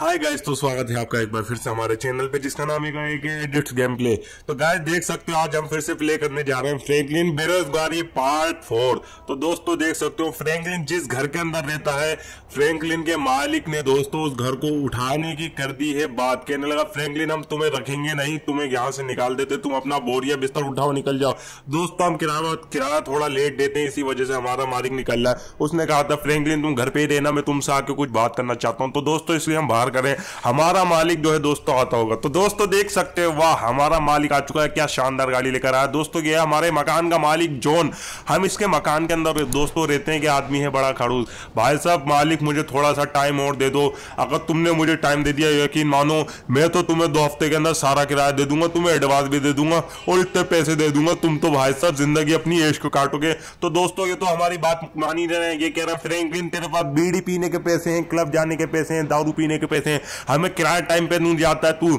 hi guys तो स्वागत है आपका एक बार फिर से हमारे चैनल पे जिसका नाम है एडिट्स गेम प्ले तो गाइस देख सकते हो आज हम फिर से प्ले करने जा रहे हैं फ्रैंकलिन बेरोजगारी पार्ट फोर तो दोस्तों देख सकते हो फ्रैंकलिन जिस घर के अंदर रहता है फ्रैंकलिन के मालिक ने दोस्तों उस घर को उठाने की कर दी है बात कहने लगा फ्रैंकलिन हम तुम्हें रखेंगे नहीं तुम्हें यहाँ से निकाल देते तुम अपना बोरिया बिस्तर उठाओ निकल जाओ दोस्तों हम किराया किराया थोड़ा लेट देते हैं इसी वजह से हमारा मालिक निकल रहा है उसने कहा था फ्रैंकलिन तुम घर पे ही रहना मैं तुमसे आके कुछ बात करना चाहता हूँ तो दोस्तों इसलिए हम बाहर इंतजार करें हमारा मालिक जो है दोस्तों आता होगा तो दोस्तों देख सकते हो वाह हमारा मालिक आ चुका है क्या शानदार गाड़ी लेकर आया दोस्तों ये हमारे मकान का मालिक जोन हम इसके मकान के अंदर दोस्तों रहते हैं कि आदमी है बड़ा खड़ूस भाई साहब मालिक मुझे थोड़ा सा टाइम और दे दो अगर तुमने मुझे टाइम दे दिया यकीन मानो मैं तो तुम्हें दो हफ्ते के अंदर सारा किराया दे दूंगा तुम्हें एडवांस भी दे दूंगा और इतने पैसे दे दूंगा तुम तो भाई साहब जिंदगी अपनी ऐश को काटोगे तो दोस्तों ये तो हमारी बात मानी रहे हैं ये कह रहा है फ्रेंकलिन तेरे पास बीड़ी पीने के पैसे हैं क्लब जाने के पैसे हैं दारू पीने के पैसे थे हमें किराया टाइम पे नहीं जाता है तू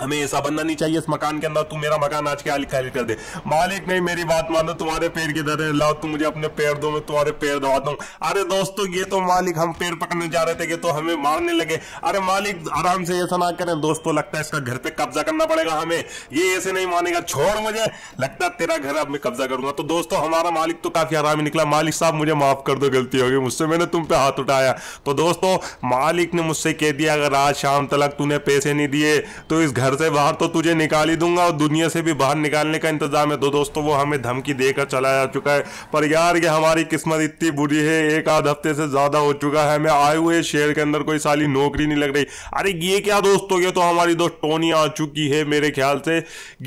हमें ऐसा बनना नहीं चाहिए इस मकान के अंदर तू मेरा मकान आज के हाल खाली कर दे मालिक नहीं मेरी बात मानो तुम्हारे पैर की दर लाओ तुम मुझे अपने पैर दो मैं तुम्हारे पैर दबाता हूँ अरे दोस्तों ये तो मालिक हम पैर पकड़ने जा रहे थे कि तो हमें मारने लगे अरे मालिक आराम से ऐसा ना करें दोस्तों लगता है इसका घर पे कब्जा करना पड़ेगा हमें ये ऐसे नहीं मानेगा छोड़ मुझे लगता है तेरा घर अब मैं कब्जा करूंगा तो दोस्तों हमारा मालिक तो काफी आराम ही निकला मालिक साहब मुझे माफ कर दो गलती होगी मुझसे मैंने तुम पे हाथ उठाया तो दोस्तों मालिक ने मुझसे कह दिया अगर आज शाम तक तूने पैसे नहीं दिए तो इस घर घर से बाहर तो तुझे निकाल ही दूंगा और दुनिया से भी बाहर निकालने का इंतजाम है तो दोस्तों वो हमें धमकी देकर चला जा चुका है पर यार ये हमारी किस्मत इतनी बुरी है एक आध हफ्ते से ज़्यादा हो चुका है हमें आए हुए शेयर के अंदर कोई साली नौकरी नहीं लग रही अरे ये क्या दोस्तों ये तो हमारी दोस्त टोनी आ चुकी है मेरे ख्याल से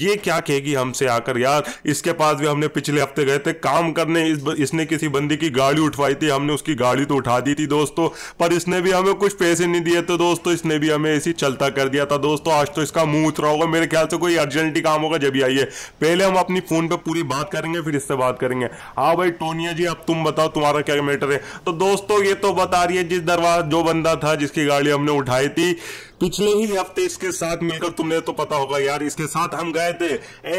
ये क्या कहेगी हमसे आकर यार इसके पास भी हमने पिछले हफ्ते गए थे काम करने इस, इसने किसी बंदी की गाड़ी उठवाई थी हमने उसकी गाड़ी तो उठा दी थी दोस्तों पर इसने भी हमें कुछ पैसे नहीं दिए थे दोस्तों इसने भी हमें ऐसी चलता कर दिया था दोस्तों आज तो इसका मुंह उतरा होगा मेरे ख्याल से कोई अर्जेंट काम होगा जब आइए पहले हम अपनी फोन पे पूरी बात करेंगे फिर इससे बात करेंगे हाँ भाई टोनिया जी अब तुम बताओ तुम्हारा क्या मैटर है तो दोस्तों ये तो बता रही है जिस दरवाज जो बंदा था जिसकी गाड़ी हमने उठाई थी पिछले ही हफ्ते इसके साथ मिलकर तुमने तो पता होगा यार इसके साथ हम गए थे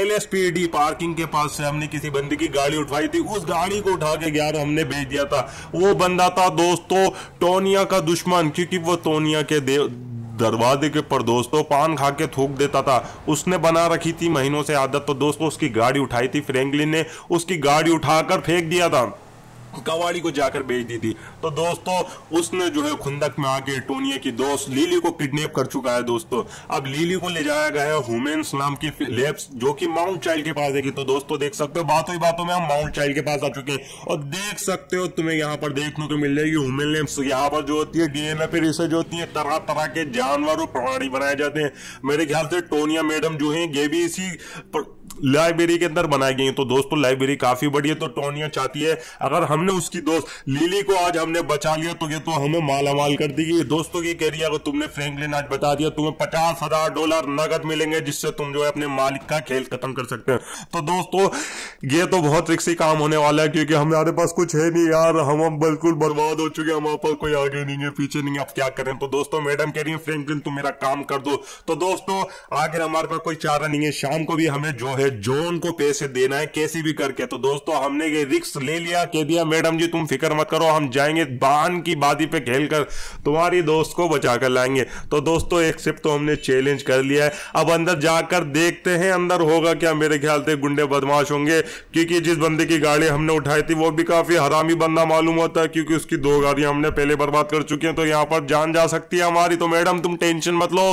एलएसपीडी पार्किंग के पास से हमने किसी बंदे की गाड़ी उठवाई थी उस गाड़ी को उठा के यार हमने भेज दिया था वो बंदा था दोस्तों टोनिया का दुश्मन क्योंकि वो टोनिया के दरवाजे के पर दोस्तों पान खा के थूक देता था उसने बना रखी थी महीनों से आदत तो दोस्तों उसकी गाड़ी उठाई थी फ्रेंकलिन ने उसकी गाड़ी उठाकर फेंक दिया था कवाड़ी को जाकर बेच दी थी तो दोस्तों उसने जो है खुंदक में आके टोनिया की दोस्त लीली को किडनैप कर चुका है दोस्तों अब लीली को ले जाया गया है हुमेन्स नाम की लेब्स जो कि माउंट चाइल्ड के पास है तो दोस्तों देख सकते हो बातों ही बातों में हम माउंट चाइल्ड के पास आ चुके हैं और देख सकते हो तुम्हें यहाँ पर देखने को मिल जाएगी हुमेन लेब्स यहाँ पर जो होती है डीएनए पे रिसर्च होती है तरह तरह के जानवर और प्राणी बनाए जाते हैं मेरे ख्याल से टोनिया मैडम जो है ये भी इसी लाइब्रेरी के अंदर बनाई गई तो दोस्तों लाइब्रेरी काफी बड़ी है तो टोनिया चाहती है अगर हमने उसकी दोस्त लिली को आज हमने बचा लिया तो ये तो हमें माला माल कर देगी दोस्तों की कह रही है अगर तुमने फ्रेंकलिन आज बता दिया तुम्हें पचास हजार डॉलर नगद मिलेंगे जिससे तुम जो है अपने मालिक का खेल खत्म कर सकते हैं तो दोस्तों ये तो बहुत रिक्सी काम होने वाला है क्योंकि हमारे पास कुछ है नहीं यार हम हम बिल्कुल बर्बाद हो चुके हैं हमारे पास कोई आगे नहीं है पीछे नहीं है अब क्या करें तो दोस्तों मैडम कह रही है फ्रेंकलिन तुम मेरा काम कर दो तो दोस्तों आखिर हमारे पास कोई चारा नहीं है शाम को भी हमें जो है है जोन को पैसे देना है कैसे भी करके तो दोस्तों हमने ये रिक्स ले लिया कह दिया मैडम जी तुम फिक्र मत करो हम जाएंगे बान की बादी पे खेल कर तुम्हारी दोस्त को बचा कर लाएंगे तो दोस्तों एक सिप तो हमने चैलेंज कर लिया है अब अंदर जाकर देखते हैं अंदर होगा क्या मेरे ख्याल से गुंडे बदमाश होंगे क्योंकि जिस बंदे की गाड़ी हमने उठाई थी वो भी काफी हरामी बंदा मालूम होता है क्योंकि उसकी दो गाड़ियां हमने पहले बर्बाद कर चुके हैं तो यहाँ पर जान जा सकती है हमारी तो मैडम तुम टेंशन मत लो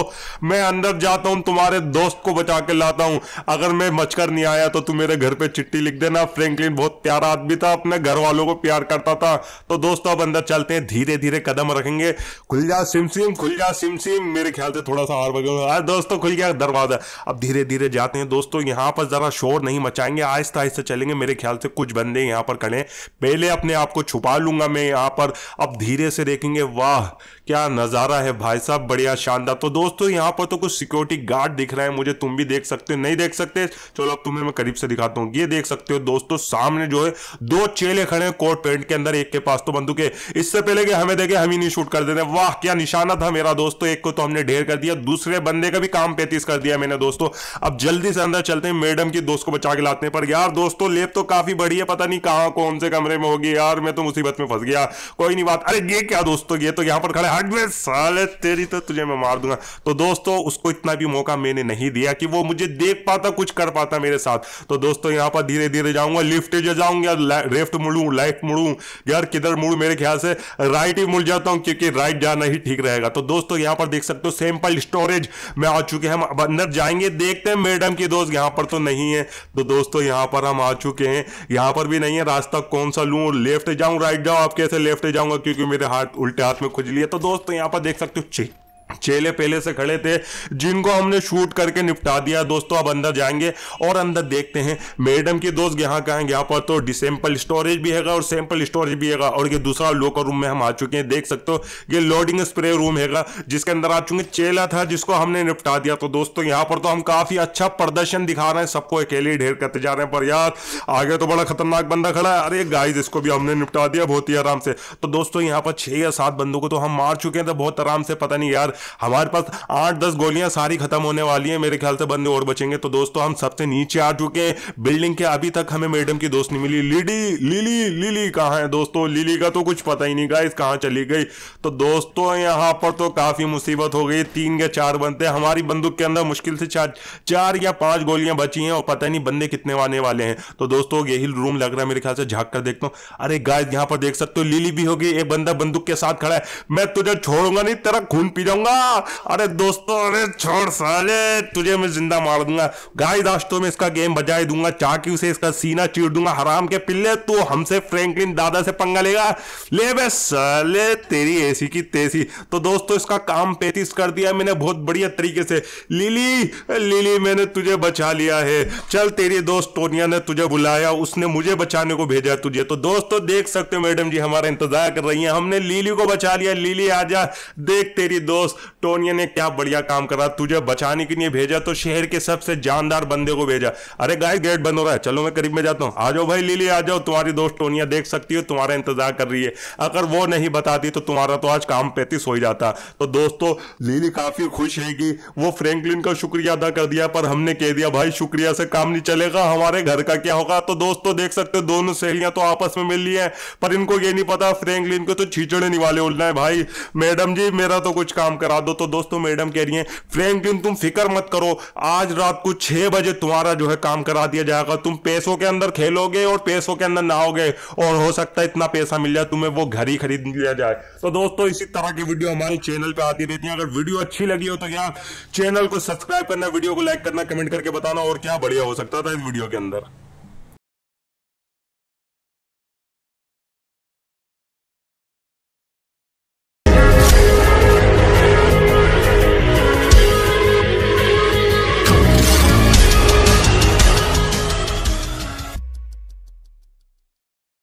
मैं अंदर जाता हूँ तुम्हारे दोस्त को बचा कर लाता हूँ अगर मैं बचकर नहीं आया तो तू मेरे घर पे चिट्ठी लिख देना फ्रैंकलिन बहुत प्यारा आदमी था अपने घर वालों को प्यार करता था तो दोस्तों अब अंदर चलते हैं धीरे धीरे कदम रखेंगे खुल जा सिम सिम खुल जा सिम सिम मेरे ख्याल से थोड़ा सा हार बजे वगैरह दोस्तों खुल गया दरवाजा अब धीरे धीरे जाते हैं दोस्तों यहाँ पर जरा शोर नहीं मचाएंगे आहिस्ता आहिस्ता चलेंगे मेरे ख्याल से कुछ बंदे यहाँ पर खड़े पहले अपने आप को छुपा लूंगा मैं यहाँ पर अब धीरे से देखेंगे वाह क्या नज़ारा है भाई साहब बढ़िया शानदार तो दोस्तों यहाँ पर तो कुछ सिक्योरिटी गार्ड दिख रहा है मुझे तुम भी देख सकते हो नहीं देख सकते चलो अब तुम्हें मैं करीब से दिखाता हूँ ये देख सकते हो दोस्तों सामने जो है दो चेले खड़े हैं कोट पेंट के अंदर एक के पास तो बंदूक है इससे पहले कि हमें देखे हम ही नहीं शूट कर देते वाह क्या निशाना था मेरा दोस्तों एक को तो हमने ढेर कर दिया दूसरे बंदे का भी काम पैतीस कर दिया मैंने दोस्तों अब जल्दी से अंदर चलते हैं मैडम की दोस्त को बचा के लाते हैं पर यार दोस्तों लेप तो काफी बड़ी है पता नहीं कहाँ कौन से कमरे में होगी यार मैं तो मुसीबत में फंस गया कोई नहीं बात अरे ये क्या दोस्तों ये तो यहाँ पर खड़े हट में साले तेरी तो तुझे मैं मार दूंगा तो दोस्तों उसको इतना भी मौका मैंने नहीं दिया कि वो मुझे देख पाता कुछ कर पाता रहा था मेरे साथ तो दोस्तों यहाँ पर धीरे धीरे जाऊंगा लिफ्ट जो जाऊंगा लेफ्ट मुड़ू लेफ्ट मुड़ू यार किधर मुड़ू मेरे ख्याल से राइट ही मुड़ जाता हूँ क्योंकि राइट जाना ही ठीक रहेगा तो दोस्तों यहाँ पर देख सकते हो सैंपल स्टोरेज में आ चुके हैं हम अंदर जाएंगे देखते हैं मैडम की दोस्त यहाँ पर तो नहीं है तो दोस्तों यहाँ पर हम आ चुके हैं यहाँ पर भी नहीं है रास्ता कौन सा लूँ लेफ्ट जाऊँ राइट जाऊँ आप कैसे लेफ्ट जाऊंगा क्योंकि मेरे हाथ उल्टे हाथ में खुज लिए तो दोस्तों यहाँ पर देख सकते हो चेक चेले पहले से खड़े थे जिनको हमने शूट करके निपटा दिया दोस्तों अब अंदर जाएंगे और अंदर देखते हैं मैडम के दोस्त यहाँ का है यहाँ पर तो डिसम्पल स्टोरेज भी हैगा और सैम्पल स्टोरेज भी हैगा और ये दूसरा लोकर रूम में हम आ चुके हैं देख सकते हो ये लोडिंग स्प्रे रूम हैगा जिसके अंदर आ चुके चेला था जिसको हमने निपटा दिया तो दोस्तों यहाँ पर तो हम काफी अच्छा प्रदर्शन दिखा रहे हैं सबको अकेले ही ढेर करते जा रहे हैं पर यार आगे तो बड़ा खतरनाक बंदा खड़ा है अरे गाय इसको भी हमने निपटा दिया बहुत ही आराम से तो दोस्तों यहाँ पर छह या सात बंदों को तो हम मार चुके हैं तो बहुत आराम से पता नहीं यार हमारे पास आठ दस गोलियां सारी खत्म होने वाली हैं मेरे ख्याल से बंदे और बचेंगे तो दोस्तों हम सबसे नीचे आ चुके हैं बिल्डिंग के अभी तक हमें मैडम की दोस्त नहीं मिली लिडी लिली लिली कहाँ है दोस्तों लिली का तो कुछ पता ही नहीं गाइस कहाँ चली गई तो दोस्तों यहाँ पर तो काफ़ी मुसीबत हो गई तीन या चार बनते हमारी बंदूक के अंदर मुश्किल से चार चार या पाँच गोलियां बची हैं और पता नहीं बंदे कितने आने वाले हैं तो दोस्तों यही रूम लग रहा है मेरे ख्याल से झाँक कर देखता हूँ अरे गाइस यहाँ पर देख सकते हो लिली भी होगी ये बंदा बंदूक के साथ खड़ा है मैं तुझे छोड़ूंगा नहीं तेरा खून पी जाऊंगा दूंगा अरे दोस्तों अरे छोड़ साले तुझे मैं जिंदा मार दूंगा गाय दाश्तों में इसका गेम बजाय दूंगा चाकू से इसका सीना चीर दूंगा हराम के पिल्ले तू हमसे फ्रेंकलिन दादा से पंगा लेगा ले बे साले तेरी ऐसी की तेसी तो दोस्तों इसका काम पैतीस कर दिया मैंने बहुत बढ़िया तरीके से लिली लिली मैंने तुझे बचा लिया है चल तेरी दोस्त टोनिया ने तुझे बुलाया उसने मुझे बचाने को भेजा तुझे तो दोस्तों देख सकते हो मैडम जी हमारा इंतजार कर रही है हमने लिली को बचा लिया लिली आजा देख तेरी दोस्त टोनिया ने क्या बढ़िया काम करा तुझे बचाने के लिए भेजा तो शहर के सबसे जानदार बंदे को भेजा अरे गाय गेट बंद हो रहा है चलो मैं करीब में जाता हूँ आ जाओ भाई लीली आ जाओ तुम्हारी दोस्त टोनिया देख सकती हो तुम्हारा इंतजार कर रही है अगर वो नहीं बताती तो तुम्हारा तो आज काम पैंतीस हो ही जाता तो दोस्तों लीली काफी खुश है कि वो फ्रेंकलिन का शुक्रिया अदा कर दिया पर हमने कह दिया भाई शुक्रिया से काम नहीं चलेगा हमारे घर का क्या होगा तो दोस्तों देख सकते हो दोनों सहेलियां तो आपस में मिल रही है पर इनको ये नहीं पता फ्रेंकलिन को तो छीचड़े निवाले उलना है भाई मैडम जी मेरा तो कुछ काम कर करा दो तो दोस्तों मैडम कह रही है फ्रैंकलिन तुम फिक्र मत करो आज रात को छह बजे तुम्हारा जो है काम करा दिया जाएगा तुम पैसों के अंदर खेलोगे और पैसों के अंदर नहाओगे और हो सकता है इतना पैसा मिल जाए तुम्हें वो घर ही खरीद लिया जाए तो दोस्तों इसी तरह की वीडियो हमारे चैनल पर आती रहती है अगर वीडियो अच्छी लगी हो तो यार चैनल को सब्सक्राइब करना वीडियो को लाइक करना कमेंट करके बताना और क्या बढ़िया हो सकता था इस वीडियो के अंदर